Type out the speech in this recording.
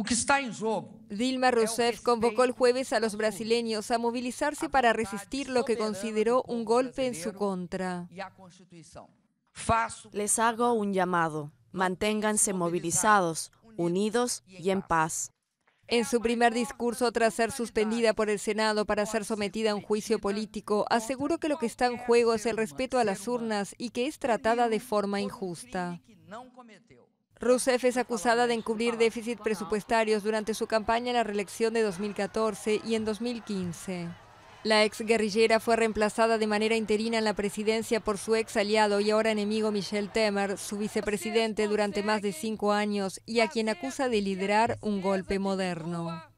Em Dilma Rousseff convocó el jueves a los brasileños a movilizarse para resistir lo que consideró un golpe en su contra. E Les hago un llamado. Manténganse movilizados, unidos y en paz. En su primer discurso, tras ser suspendida por el Senado para ser sometida a un juicio político, aseguró que lo que está en juego es el respeto a las urnas y que es tratada de forma injusta. Rousseff es acusada de encubrir déficit presupuestarios durante su campaña en la reelección de 2014 y en 2015. La ex guerrillera fue reemplazada de manera interina en la presidencia por su ex aliado y ahora enemigo Michel Temer, su vicepresidente durante más de cinco años y a quien acusa de liderar un golpe moderno.